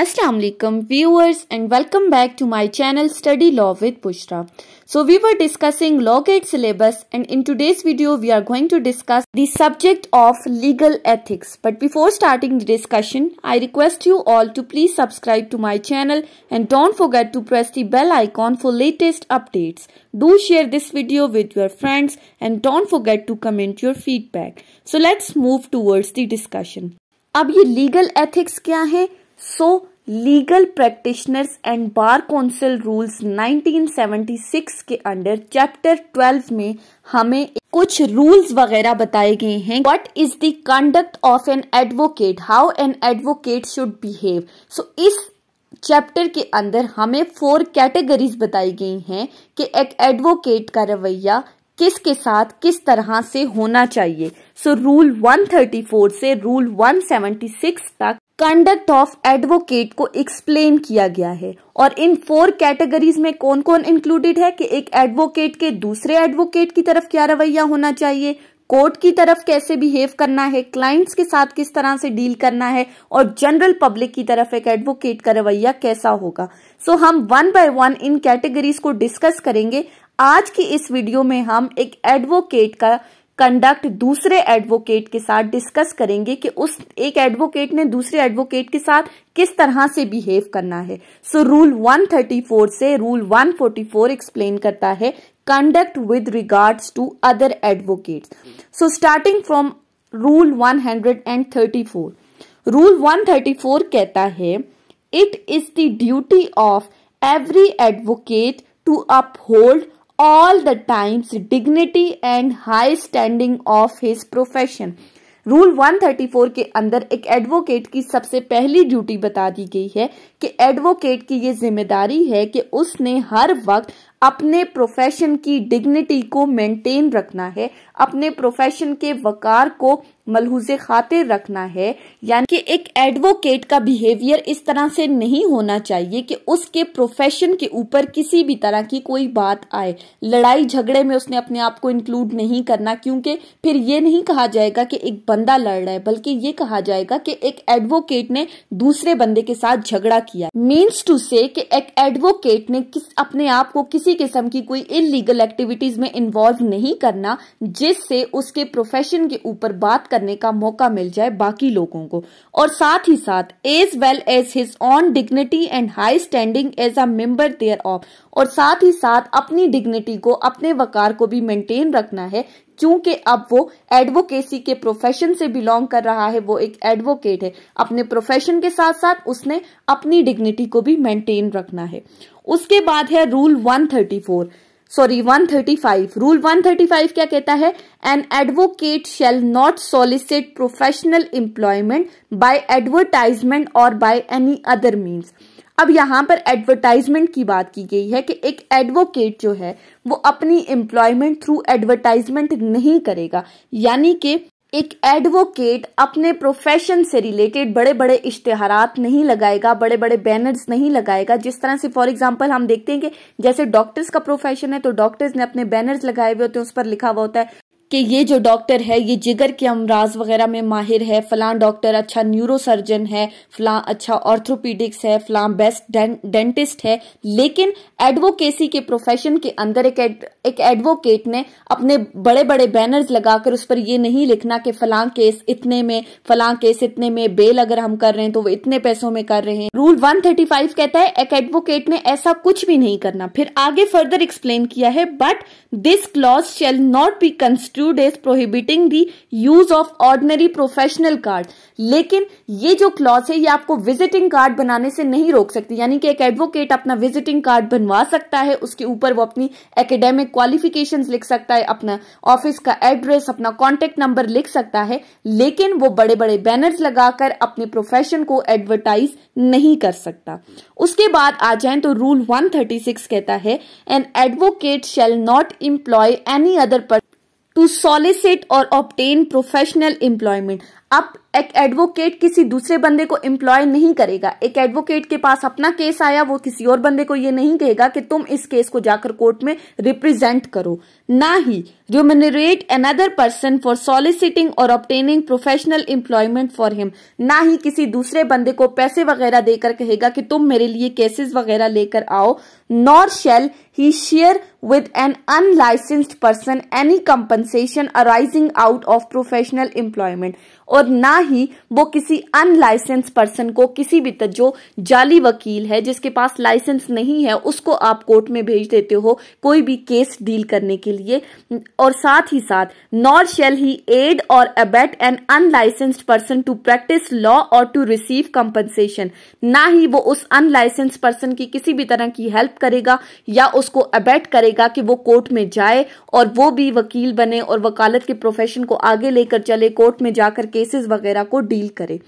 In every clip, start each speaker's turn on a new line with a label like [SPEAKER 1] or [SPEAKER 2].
[SPEAKER 1] Assalamualaikum viewers and welcome back to my channel Study Law with Pushra. So we were discussing Law Gate syllabus and in today's video we are going to discuss the subject of legal ethics. But before starting the discussion, I request you all to please subscribe to my channel and don't forget to press the bell icon for latest updates. Do share this video with your friends and don't forget to comment your feedback. So let's move towards the discussion. अब legal ethics kya hai? So legal practitioners and bar council rules 1976 के under chapter 12 में हमें कुछ rules वगैरह बताए गए हैं what is the conduct of an advocate how an advocate should behave so इस चैप्टर के अंदर हमें फोर कैटेगरीज बताई गई हैं कि एक एडवोकेट का रवैया किस के साथ किस तरह से होना चाहिए सो रूल 134 से रूल 176 तक कंडक्ट ऑफ एडवोकेट को एक्सप्लेन किया गया है और इन फोर कैटेगरीज में कौन कौन इंक्लूडेड है कि एक एडवोकेट के दूसरे एडवोकेट की तरफ क्या रवैया होना चाहिए कोर्ट की तरफ कैसे बिहेव करना है क्लाइंट्स के साथ किस तरह से डील करना है और जनरल पब्लिक की तरफ एक एडवोकेट का रवैया कैसा होगा सो so, हम वन बाय वन इन कैटेगरीज को डिस्कस करेंगे आज की इस वीडियो में हम एक एडवोकेट का कंडक्ट दूसरे एडवोकेट के साथ डिस्कस करेंगे कि उस एक एडवोकेट ने दूसरे एडवोकेट के साथ किस तरह से बिहेव करना है सो रूल 134 से रूल 144 एक्सप्लेन करता है conduct with regards to other advocates so starting from rule 134 rule 134 कहता है it is the duty of every advocate to uphold all the times dignity and high standing of his profession rule 134 के अंदर एक advocate की सबसे पहली duty बता दी गई है कि एडवोकेट की ये जिम्मेदारी है कि उसने हर वक्त अपने प्रोफेशन की डिग्निटी को मेंटेन रखना है अपने प्रोफेशन के वकार को मलहूज खातिर रखना है यानी कि एक एडवोकेट का बिहेवियर इस तरह से नहीं होना चाहिए कि उसके प्रोफेशन के ऊपर किसी भी तरह की कोई बात आए लड़ाई झगड़े में उसने अपने आप को इंक्लूड नहीं करना क्योंकि फिर ये नहीं कहा जाएगा कि एक बंदा लड़ रहा है बल्कि ये कहा जाएगा कि एक एडवोकेट ने दूसरे बंदे के साथ झगड़ा किया मीन्स टू से कि एक एडवोकेट ने किस अपने आप को किसी किस्म की कोई इलीगल एक्टिविटीज में इन्वॉल्व नहीं करना जिससे उसके प्रोफेशन के ऊपर बात कर करने का मौका मिल जाए बाकी लोगों को और साथ ही साथ as well as his own dignity and high standing as a member thereof और साथ ही साथ अपनी डिग्निटी को अपने वकार को भी मेंटेन रखना है क्योंकि अब वो एडवोकेसी के प्रोफेशन से बिलोंग कर रहा है वो एक एडवोकेट है अपने प्रोफेशन के साथ साथ उसने अपनी डिग्निटी को भी मेंटेन रखना है उसके बाद है रूल 134 सॉरी 135 रूल 135 क्या कहता है an advocate shall not solicit professional employment by advertisement or by any other means अब यहाँ पर एडवर्टाइजमेंट की बात की गई है कि एक एडवोकेट जो है वो अपनी एम्प्लॉयमेंट थ्रू एडवर्टाइजमेंट नहीं करेगा यानी कि एक एडवोकेट अपने प्रोफेशन से रिलेटेड बड़े बड़े इश्तेहार नहीं लगाएगा बड़े बड़े बैनर्स नहीं लगाएगा जिस तरह से फॉर एग्जांपल हम देखते हैं कि जैसे डॉक्टर्स का प्रोफेशन है तो डॉक्टर्स ने अपने बैनर्स लगाए हुए होते हैं उस पर लिखा हुआ होता है कि ये जो डॉक्टर है ये जिगर के अमराज वगैरह में माहिर है फलां डॉक्टर अच्छा न्यूरो सर्जन है फलां अच्छा ऑर्थोपीडिक्स है फलां बेस्ट डेंटिस्ट है लेकिन एडवोकेसी के प्रोफेशन के अंदर एक एक एडवोकेट ने अपने बड़े बड़े बैनर्स लगाकर उस पर ये नहीं लिखना कि फलां केस इतने में फलां केस इतने में बेल अगर हम कर रहे हैं तो वो इतने पैसों में कर रहे हैं रूल वन कहता है एक एडवोकेट ने ऐसा कुछ भी नहीं करना फिर आगे फर्दर एक्सप्लेन किया है but this clause shall not be construed to days prohibiting the use of ordinary professional card लेकिन ये जो क्लॉज है ये आपको विजिटिंग कार्ड बनाने से नहीं रोक सकती यानी कि एक एडवोकेट अपना विजिटिंग कार्ड बनवा सकता है उसके ऊपर वो अपनी एकेडेमिक क्वालिफिकेशन लिख सकता है अपना ऑफिस का एड्रेस अपना कॉन्टेक्ट नंबर लिख सकता है लेकिन वो बड़े बड़े बैनर्स लगाकर अपने प्रोफेशन को एडवर्टाइज नहीं कर सकता उसके बाद आ जाए तो रूल 136 कहता है an advocate shall not employ any other person to solicit or obtain professional employment अब एक एडवोकेट किसी दूसरे बंदे को एम्प्लॉय नहीं करेगा एक एडवोकेट के पास अपना केस आया वो किसी और बंदे को ये नहीं कहेगा कि तुम इस केस को जाकर कोर्ट में रिप्रेजेंट करो ना ही remunerate another person for soliciting or obtaining professional employment for him ना ही किसी दूसरे बंदे को पैसे वगैरह देकर कहेगा कि तुम मेरे लिए केसेस वगैरह लेकर आओ nor shall he share with an unlicensed person any compensation arising out of professional employment और ना ही वो किसी अनलाइसेंस पर्सन को किसी भी जो जाली वकील है जिसके पास लाइसेंस नहीं है उसको आप कोर्ट में भेज देते हो कोई भी केस डील करने के लिए और साथ ही साथ nor shall he aid or abet an unlicensed person to practise law or to receive compensation ना ही वो उस अनलाइसेंस पर्सन की किसी भी तरह की हेल्प करेगा या उसको अबेट करेगा कि वो कोर्ट में जाए और वो भी वकील बने और वकालत के प्रोफेशन को आगे लेकर चले कोर्ट में जाकर के केसेस वगैरह को डील करे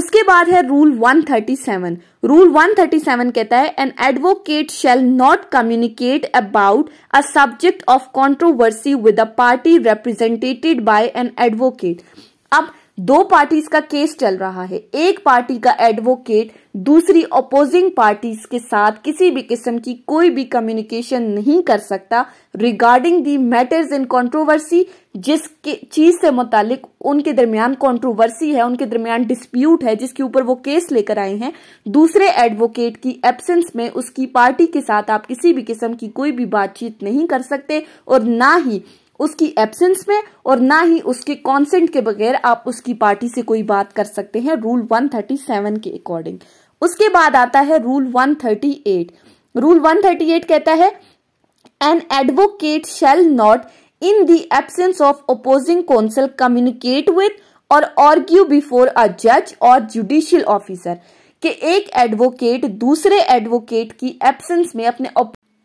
[SPEAKER 1] उसके बाद है रूल 137 रूल 137 कहता है an advocate shall not communicate about a subject of controversy with a party represented by an advocate अब दो पार्टीज का केस चल रहा है एक पार्टी का एडवोकेट दूसरी अपोजिंग पार्टीज के साथ किसी भी किस्म की कोई भी कम्युनिकेशन नहीं कर सकता regarding the matters in controversy जिस चीज से मुतालिक उनके दरमियान कंट्रोवर्सी है उनके दरमियान डिस्प्यूट है जिसके ऊपर वो केस लेकर आए हैं दूसरे एडवोकेट की एबसेंस में उसकी पार्टी के साथ आप किसी भी किस्म की कोई भी बातचीत नहीं कर सकते और ना ही उसकी एब्सेंस में और ना ही उसके कॉन्सेंट के बगैर आप उसकी पार्टी से कोई बात कर सकते हैं रूल 137 के अकॉर्डिंग उसके बाद आता है रूल 138 रूल 138 कहता है an advocate shall not in the absence of opposing counsel communicate with or argue before a जज और जुडिशियल ऑफिसर कि एक एडवोकेट दूसरे एडवोकेट की एब्सेंस में अपने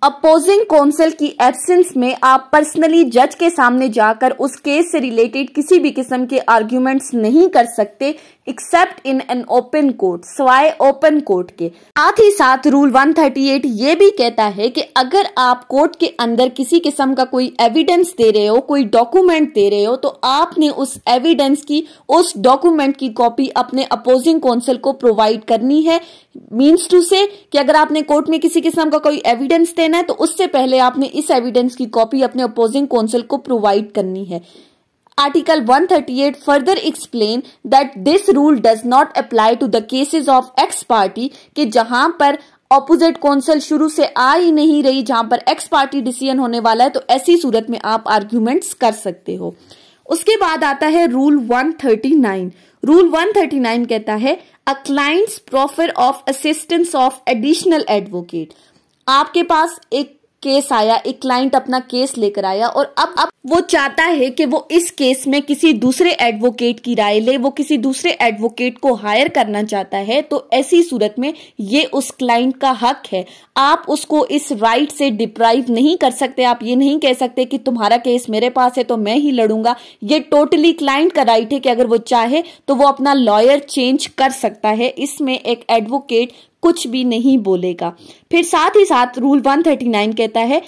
[SPEAKER 1] अपोजिंग काउंसिल की एब्सेंस में आप पर्सनली जज के सामने जाकर उस केस से रिलेटेड किसी भी किस्म के आर्ग्यूमेंट्स नहीं कर सकते except in an open court सवाए ओपन कोर्ट के साथ ही साथ रूल 138 ये भी कहता है कि अगर आप कोर्ट के अंदर किसी किस्म का कोई एविडेंस दे रहे हो कोई डॉक्यूमेंट दे रहे हो तो आपने उस एविडेंस की उस डॉक्यूमेंट की कॉपी अपने अपोजिंग काउंसिल को प्रोवाइड करनी है मीन्स टू से कि अगर आपने कोर्ट में किसी किस्म का कोई एविडेंस देना है तो उससे पहले आपने इस एविडेंस की कॉपी अपने अपोजिंग काउंसिल को प्रोवाइड करनी है Article 138 further explain that this rule does not apply to the cases of ex party कि जहां पर ऑपोजिट कौंसल शुरू से आ ही नहीं रही जहां पर एक्स पार्टी डिसीजन होने वाला है तो ऐसी सूरत में आप आर्ग्यूमेंट्स कर सकते हो उसके बाद आता है रूल 139 रूल 139 कहता है a client's proffer of assistance of additional advocate आपके पास एक केस आया एक क्लाइंट अपना केस लेकर आया और अब अब वो चाहता है कि वो इस केस में किसी दूसरे एडवोकेट की राय ले वो किसी दूसरे एडवोकेट को हायर करना चाहता है तो ऐसी सूरत में ये उस क्लाइंट का हक है आप उसको इस राइट से डिप्राइव नहीं कर सकते आप ये नहीं कह सकते कि तुम्हारा केस मेरे पास है तो मैं ही लड़ूंगा ये टोटली क्लाइंट का राइट है कि अगर वो चाहे तो वो अपना लॉयर चेंज कर सकता है इसमें एक एडवोकेट कुछ भी नहीं बोलेगा फिर साथ ही साथ रूल वन थर्टी नाइन कहता है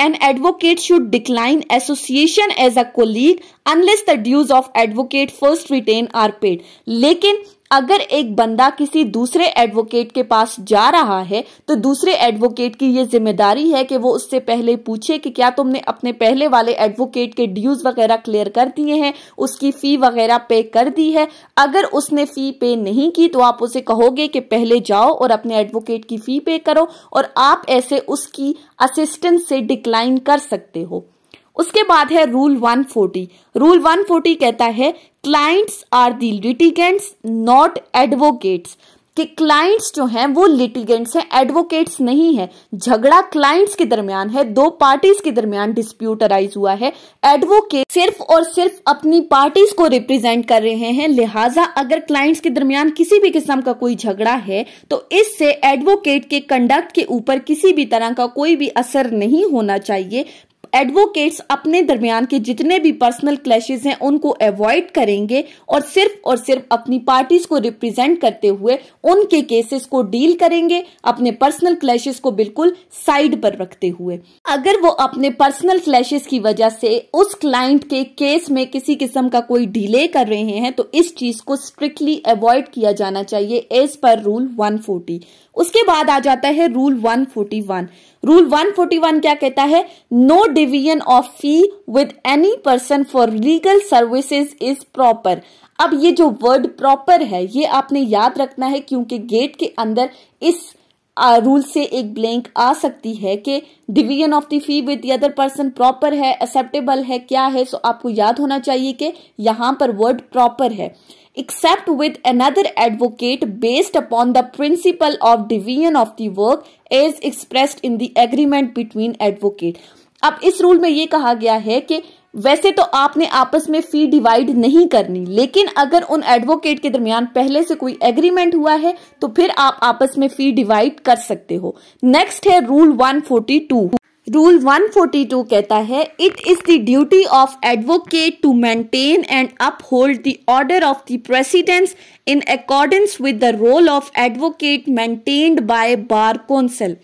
[SPEAKER 1] an advocate should decline association as a colleague unless the dues of advocate first retain are paid लेकिन अगर एक बंदा किसी दूसरे एडवोकेट के पास जा रहा है तो दूसरे एडवोकेट की ये जिम्मेदारी है कि वो उससे पहले पूछे कि क्या तुमने अपने पहले वाले एडवोकेट के ड्यूज वगैरह क्लियर कर दिए हैं उसकी फी वगैरह पे कर दी है अगर उसने फी पे नहीं की तो आप उसे कहोगे कि पहले जाओ और अपने एडवोकेट की फी पे करो और आप ऐसे उसकी असिस्टेंस से डिक्लाइन कर सकते हो उसके बाद है रूल 140 रूल 140 कहता है clients are the litigants not advocates कि क्लाइंट्स जो हैं वो लिटिगेंट्स हैं एडवोकेट्स नहीं है झगड़ा क्लाइंट्स के दरमियान है दो पार्टीज के दरमियान डिस्प्यूट अराइज हुआ है एडवोकेट सिर्फ और सिर्फ अपनी पार्टीज को रिप्रेजेंट कर रहे हैं लिहाजा अगर क्लाइंट्स के दरमियान किसी भी किस्म का कोई झगड़ा है तो इससे एडवोकेट के कंडक्ट के ऊपर किसी भी तरह का कोई भी असर नहीं होना चाहिए एडवोकेट्स अपने दरमियान के जितने भी पर्सनल क्लैशेज हैं उनको अवॉइड करेंगे और सिर्फ और सिर्फ अपनी पार्टीज को रिप्रेजेंट करते हुए उनके केसेस को डील करेंगे अपने पर्सनल क्लैशेस को बिल्कुल साइड पर रखते हुए अगर वो अपने पर्सनल क्लैशेस की वजह से उस क्लाइंट के केस में किसी किस्म का कोई डिले कर रहे हैं तो इस चीज को स्ट्रिक्टली अवॉइड किया जाना चाहिए एज पर रूल वन उसके बाद आ जाता है रूल वन रूल 141 क्या कहता है no division of fee with any person for legal services is proper अब ये जो वर्ड प्रॉपर है ये आपने याद रखना है क्योंकि गेट के अंदर इस रूल से एक ब्लैंक आ सकती है कि division of the fee with the other person proper है एक्सेप्टेबल है क्या है सो आपको याद होना चाहिए कि यहाँ पर वर्ड प्रॉपर है except with another advocate based upon the principle of division of the work as expressed in the agreement between advocate अब इस रूल में ये कहा गया है कि वैसे तो आपने आपस में फी डिवाइड नहीं करनी लेकिन अगर उन एडवोकेट के दरमियान पहले से कोई एग्रीमेंट हुआ है तो फिर आप आपस में फी डिवाइड कर सकते हो नेक्स्ट है रूल 142 रूल 142 कहता है it is the duty of advocate to maintain and uphold the order of the precedence in accordance with the roll of advocate maintained by bar council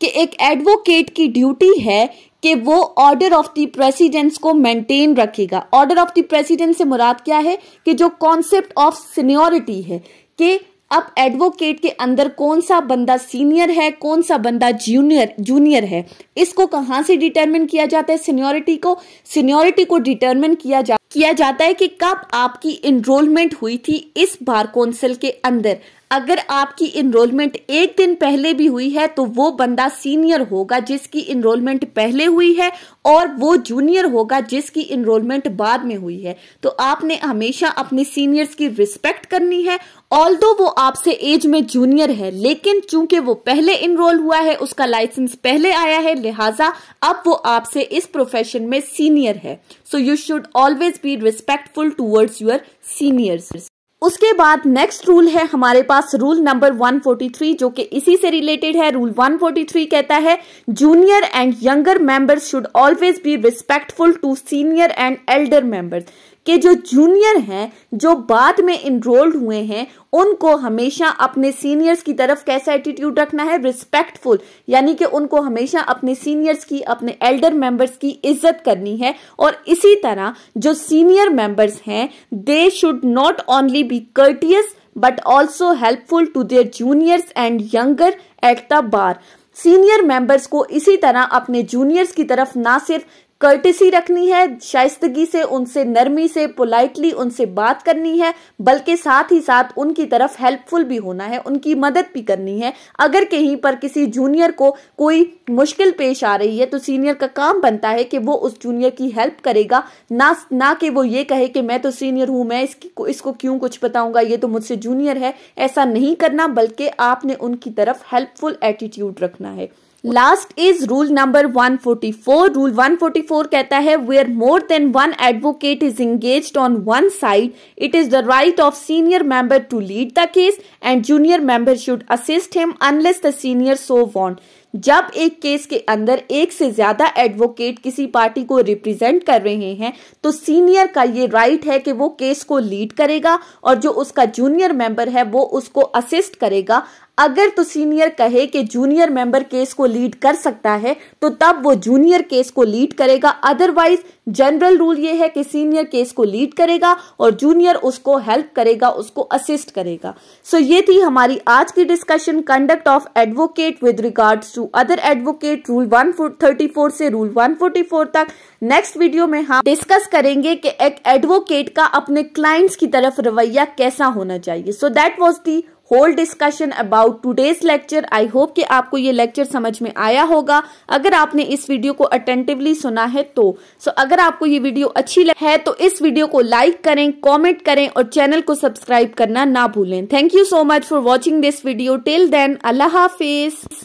[SPEAKER 1] कि एक एडवोकेट की duty है कि वो order of the precedence को maintain रखेगा order of the precedence से मुराद क्या है कि जो कॉन्सेप्ट ऑफ सीनियोरिटी है कि अब एडवोकेट के अंदर कौन सा बंदा सीनियर है कौन सा बंदा जूनियर जूनियर है इसको कहाँ से डिटरमिन किया जाता है सीनियोरिटी को सीनियोरिटी को डिटरमिन किया जा किया जाता है कि कब आपकी इनरोलमेंट हुई थी इस बार कौंसिल के अंदर अगर आपकी इनरोलमेंट एक दिन पहले भी हुई है तो वो बंदा सीनियर होगा जिसकी इनरोलमेंट पहले हुई है और वो जूनियर होगा जिसकी इनरोलमेंट बाद में हुई है तो आपने हमेशा अपने सीनियर्स की रिस्पेक्ट करनी है ऑल दो वो आपसे एज में जूनियर है लेकिन चूंकि वो पहले इनरोल हुआ है उसका लाइसेंस पहले आया है लिहाजा अब वो आपसे इस प्रोफेशन में सीनियर है so you should always be respectful towards your seniors उसके बाद नेक्स्ट रूल है हमारे पास रूल नंबर 143 जो कि इसी से रिलेटेड है रूल 143 कहता है junior and younger members should always be respectful to senior and elder members कि जो जूनियर हैं जो बाद में इनरोल्ड हुए हैं उनको हमेशा अपने सीनियर्स की तरफ कैसा एटीट्यूड रखना है रिस्पेक्टफुल यानी कि उनको हमेशा अपने सीनियर्स की अपने एल्डर मेंबर्स की इज्जत करनी है और इसी तरह जो सीनियर मेंबर्स हैं they should not only be courteous but also helpful to their juniors and younger at the bar senior members को इसी तरह अपने जूनियर्स की तरफ ना सिर्फ कर्टिसी रखनी है शाइस्तगी से उनसे नरमी से पोलाइटली उनसे बात करनी है बल्कि साथ ही साथ उनकी तरफ हेल्पफुल भी होना है उनकी मदद भी करनी है अगर कहीं पर किसी जूनियर को कोई मुश्किल पेश आ रही है तो सीनियर का काम बनता है कि वो उस जूनियर की हेल्प करेगा ना ना कि वो ये कहे कि मैं तो सीनियर हूँ मैं इसकी इसको क्यों कुछ बताऊंगा ये तो मुझसे जूनियर है ऐसा नहीं करना बल्कि आपने उनकी तरफ हेल्पफुल एटीट्यूड रखना है last is rule number 144 rule 144 कहता है where more than one advocate is engage on one side it is the right of senior member to lead the case and junior member should assist him unless the senior so want जब एक case के अंदर एक से ज्यादा advocate किसी party को represent कर रहे हैं तो सीनियर का ये राइट है कि वो केस को लीड करेगा और जो उसका जूनियर मेंबर है वो उसको असिस्ट करेगा अगर तो सीनियर कहे कि जूनियर मेंबर केस को लीड कर सकता है तो तब वो जूनियर केस को लीड करेगा अदरवाइज जनरल रूल ये है कि सीनियर केस को लीड करेगा और जूनियर उसको हेल्प करेगा उसको असिस्ट करेगा सो so ये थी हमारी आज की discussion conduct of advocate with regards to to other advocate rule 134 से रूल 144 तक नेक्स्ट वीडियो में हम डिस्कस करेंगे कि एक एडवोकेट का अपने क्लाइंट्स की तरफ रवैया कैसा होना चाहिए so that was the whole discussion about today's lecture I hope कि आपको ये लेक्चर समझ में आया होगा अगर आपने इस वीडियो को अटेंटिवली सुना है तो सो so, अगर आपको ये वीडियो अच्छी लग है तो इस वीडियो को लाइक करें कॉमेंट करें और चैनल को सब्सक्राइब करना ना भूलें thank you so much for watching this video till then अल्लाह हाफिज